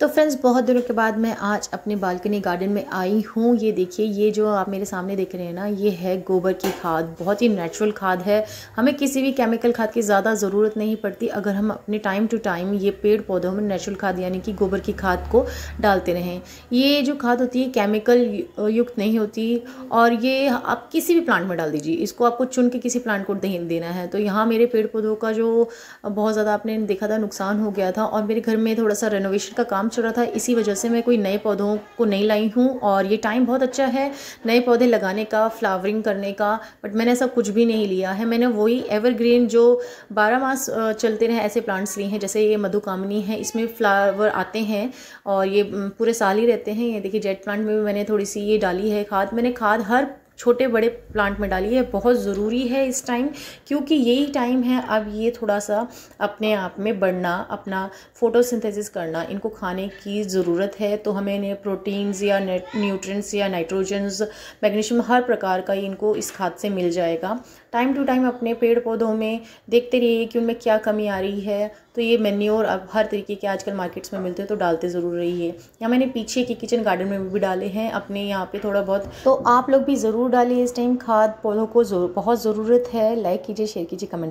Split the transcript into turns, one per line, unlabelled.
तो फ्रेंड्स बहुत दिनों के बाद मैं आज अपने बालकनी गार्डन में आई हूँ ये देखिए ये जो आप मेरे सामने देख रहे हैं ना ये है गोबर की खाद बहुत ही नेचुरल खाद है हमें किसी भी केमिकल खाद की ज़्यादा ज़रूरत नहीं पड़ती अगर हम अपने टाइम टू टाइम ये पेड़ पौधों में नेचुरल खाद यानी कि गोबर की खाद को डालते रहें ये जो खाद होती है केमिकल युक्त नहीं होती और ये आप किसी भी प्लांट में डाल दीजिए इसको आपको चुन के किसी प्लांट को नहीं देना है तो यहाँ मेरे पेड़ पौधों का जो बहुत ज़्यादा आपने देखा था नुकसान हो गया था और मेरे घर में थोड़ा सा रेनोवेशन का काम काम चल रहा था इसी वजह से मैं कोई नए पौधों को नहीं लाई हूँ और ये टाइम बहुत अच्छा है नए पौधे लगाने का फ्लावरिंग करने का बट मैंने ऐसा कुछ भी नहीं लिया है मैंने वही एवरग्रीन जो बारह मास चलते रहे ऐसे प्लांट्स लिए हैं जैसे ये मधुकामनी है इसमें फ्लावर आते हैं और ये पूरे साल ही रहते हैं ये देखिए जेट प्लांट में भी मैंने थोड़ी सी ये डाली है खाद मैंने खाद हर छोटे बड़े प्लांट में डालिए बहुत ज़रूरी है इस टाइम क्योंकि यही टाइम है अब ये थोड़ा सा अपने आप में बढ़ना अपना फोटोसिंथेसिस करना इनको खाने की ज़रूरत है तो हमें इन्हें प्रोटीन्स या न्यूट्रिएंट्स या नाइट्रोजन्स मैग्नीशियम हर प्रकार का इनको इस खाद से मिल जाएगा टाइम टू टाइम अपने पेड़ पौधों में देखते रहिए कि उनमें क्या कमी आ रही है तो ये मेन्योर अब हर तरीके के आजकल मार्केट्स में मिलते हैं तो डालते ज़रूर रहिए या मैंने पीछे के किचन गार्डन में भी डाले हैं अपने यहाँ पर थोड़ा बहुत तो आप लोग भी ज़रूर ज़रूर डालिए इस टाइम खाद पौधों को बहुत ज़रूरत है लाइक कीजिए शेयर कीजिए कमेंट